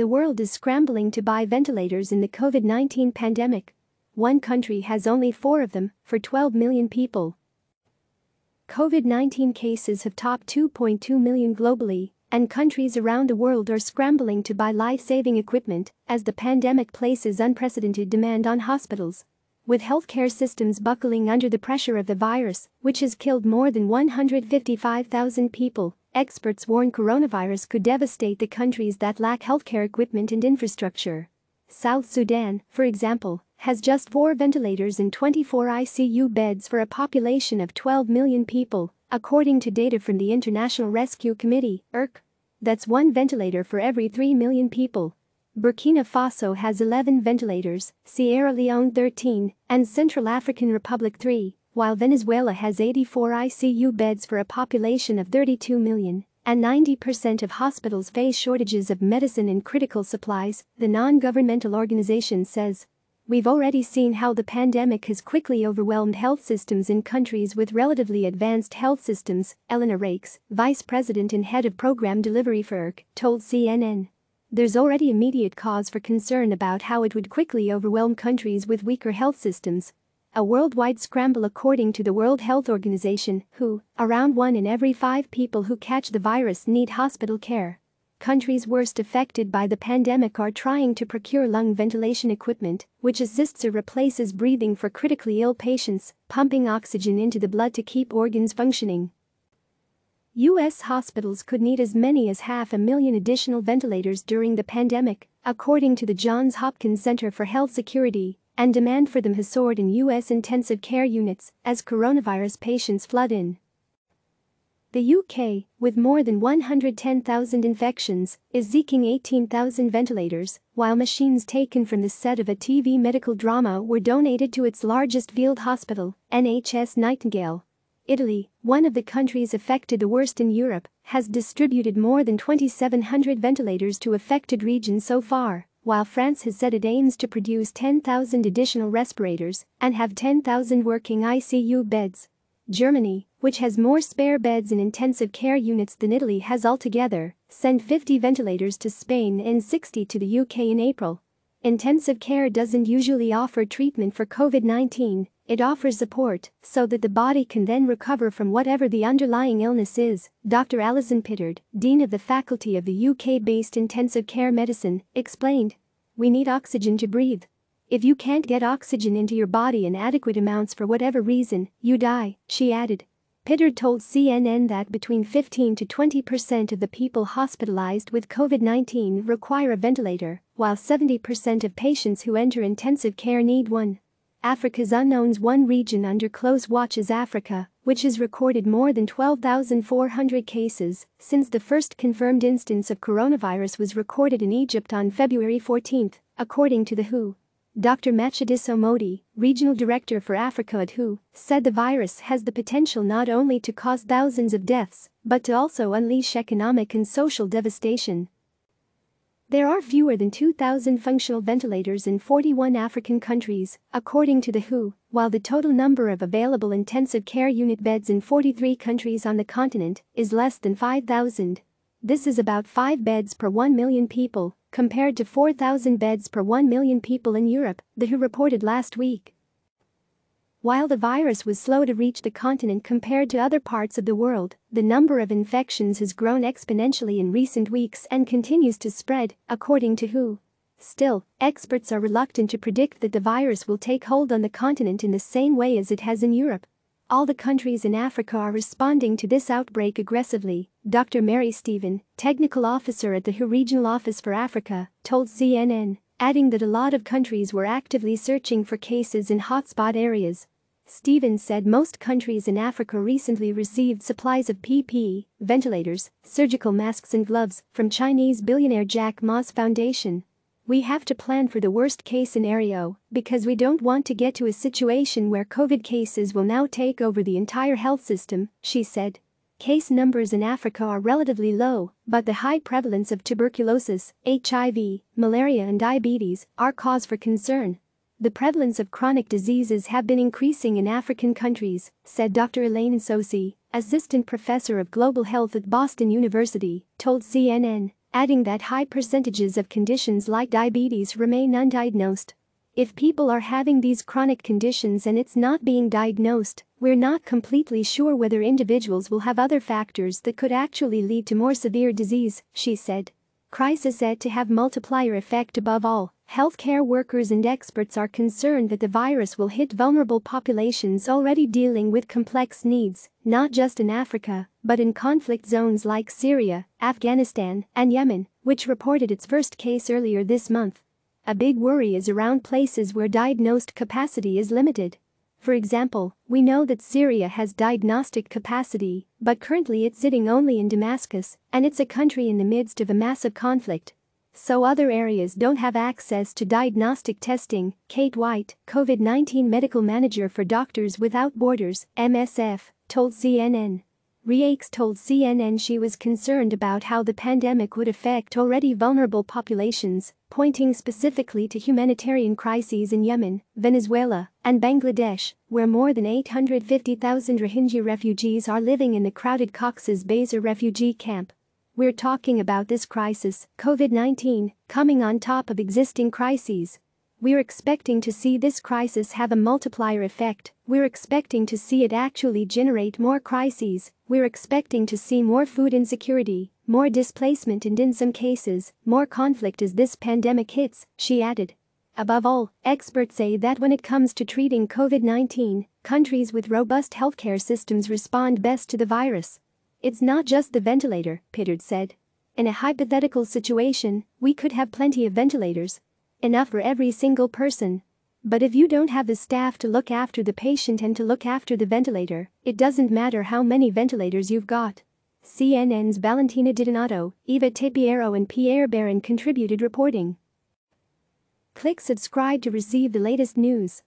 The world is scrambling to buy ventilators in the COVID 19 pandemic. One country has only four of them for 12 million people. COVID 19 cases have topped 2.2 million globally, and countries around the world are scrambling to buy life saving equipment as the pandemic places unprecedented demand on hospitals. With healthcare systems buckling under the pressure of the virus, which has killed more than 155,000 people, Experts warn coronavirus could devastate the countries that lack healthcare equipment and infrastructure. South Sudan, for example, has just four ventilators and 24 ICU beds for a population of 12 million people, according to data from the International Rescue Committee, IRC. That's one ventilator for every 3 million people. Burkina Faso has 11 ventilators, Sierra Leone 13, and Central African Republic 3. While Venezuela has 84 ICU beds for a population of 32 million, and 90% of hospitals face shortages of medicine and critical supplies, the non-governmental organization says. We've already seen how the pandemic has quickly overwhelmed health systems in countries with relatively advanced health systems, Eleanor Rakes, vice president and head of program delivery for ERC, told CNN. There's already immediate cause for concern about how it would quickly overwhelm countries with weaker health systems, a worldwide scramble according to the World Health Organization, who, around one in every five people who catch the virus need hospital care. Countries worst affected by the pandemic are trying to procure lung ventilation equipment, which assists or replaces breathing for critically ill patients, pumping oxygen into the blood to keep organs functioning. U.S. hospitals could need as many as half a million additional ventilators during the pandemic, according to the Johns Hopkins Center for Health Security and demand for them has soared in U.S. intensive care units as coronavirus patients flood in. The UK, with more than 110,000 infections, is seeking 18,000 ventilators, while machines taken from the set of a TV medical drama were donated to its largest field hospital, NHS Nightingale. Italy, one of the countries affected the worst in Europe, has distributed more than 2,700 ventilators to affected regions so far while France has said it aims to produce 10,000 additional respirators and have 10,000 working ICU beds. Germany, which has more spare beds in intensive care units than Italy has altogether, sent 50 ventilators to Spain and 60 to the UK in April, Intensive care doesn't usually offer treatment for COVID 19, it offers support so that the body can then recover from whatever the underlying illness is, Dr. Alison Pittard, Dean of the Faculty of the UK based Intensive Care Medicine, explained. We need oxygen to breathe. If you can't get oxygen into your body in adequate amounts for whatever reason, you die, she added. Pittard told CNN that between 15 to 20 percent of the people hospitalized with COVID 19 require a ventilator, while 70% of patients who enter intensive care need one. Africa's unknown's one region under close watch is Africa, which has recorded more than 12,400 cases since the first confirmed instance of coronavirus was recorded in Egypt on February 14, according to the WHO. Dr. Machidis Omodi, regional director for Africa at WHO, said the virus has the potential not only to cause thousands of deaths, but to also unleash economic and social devastation, there are fewer than 2,000 functional ventilators in 41 African countries, according to the WHO, while the total number of available intensive care unit beds in 43 countries on the continent is less than 5,000. This is about 5 beds per 1 million people, compared to 4,000 beds per 1 million people in Europe, the WHO reported last week. While the virus was slow to reach the continent compared to other parts of the world, the number of infections has grown exponentially in recent weeks and continues to spread, according to WHO. Still, experts are reluctant to predict that the virus will take hold on the continent in the same way as it has in Europe. All the countries in Africa are responding to this outbreak aggressively, Dr. Mary Stephen, technical officer at the WHO Regional Office for Africa, told CNN adding that a lot of countries were actively searching for cases in hotspot areas. Stevens said most countries in Africa recently received supplies of PPE, ventilators, surgical masks and gloves from Chinese billionaire Jack Ma's foundation. We have to plan for the worst-case scenario because we don't want to get to a situation where COVID cases will now take over the entire health system, she said. Case numbers in Africa are relatively low, but the high prevalence of tuberculosis, HIV, malaria and diabetes are cause for concern. The prevalence of chronic diseases have been increasing in African countries, said Dr. Elaine Nsosi, assistant professor of global health at Boston University, told CNN, adding that high percentages of conditions like diabetes remain undiagnosed. If people are having these chronic conditions and it's not being diagnosed, we're not completely sure whether individuals will have other factors that could actually lead to more severe disease, she said. Crisis said to have multiplier effect above all, healthcare workers and experts are concerned that the virus will hit vulnerable populations already dealing with complex needs, not just in Africa, but in conflict zones like Syria, Afghanistan, and Yemen, which reported its first case earlier this month. A big worry is around places where diagnosed capacity is limited. For example, we know that Syria has diagnostic capacity, but currently it's sitting only in Damascus, and it's a country in the midst of a massive conflict. So other areas don't have access to diagnostic testing, Kate White, COVID-19 medical manager for Doctors Without Borders, MSF, told CNN. Reakes told CNN she was concerned about how the pandemic would affect already vulnerable populations, pointing specifically to humanitarian crises in Yemen, Venezuela, and Bangladesh, where more than 850,000 Rohingya refugees are living in the crowded Cox's Bazar refugee camp. We're talking about this crisis, COVID 19, coming on top of existing crises, we're expecting to see this crisis have a multiplier effect, we're expecting to see it actually generate more crises, we're expecting to see more food insecurity, more displacement and in some cases, more conflict as this pandemic hits, she added. Above all, experts say that when it comes to treating COVID 19, countries with robust healthcare systems respond best to the virus. It's not just the ventilator, Pittard said. In a hypothetical situation, we could have plenty of ventilators, Enough for every single person. But if you don't have the staff to look after the patient and to look after the ventilator, it doesn't matter how many ventilators you've got. CNN's Valentina DiDonato, Eva Tipiero and Pierre Barron contributed reporting. Click subscribe to receive the latest news.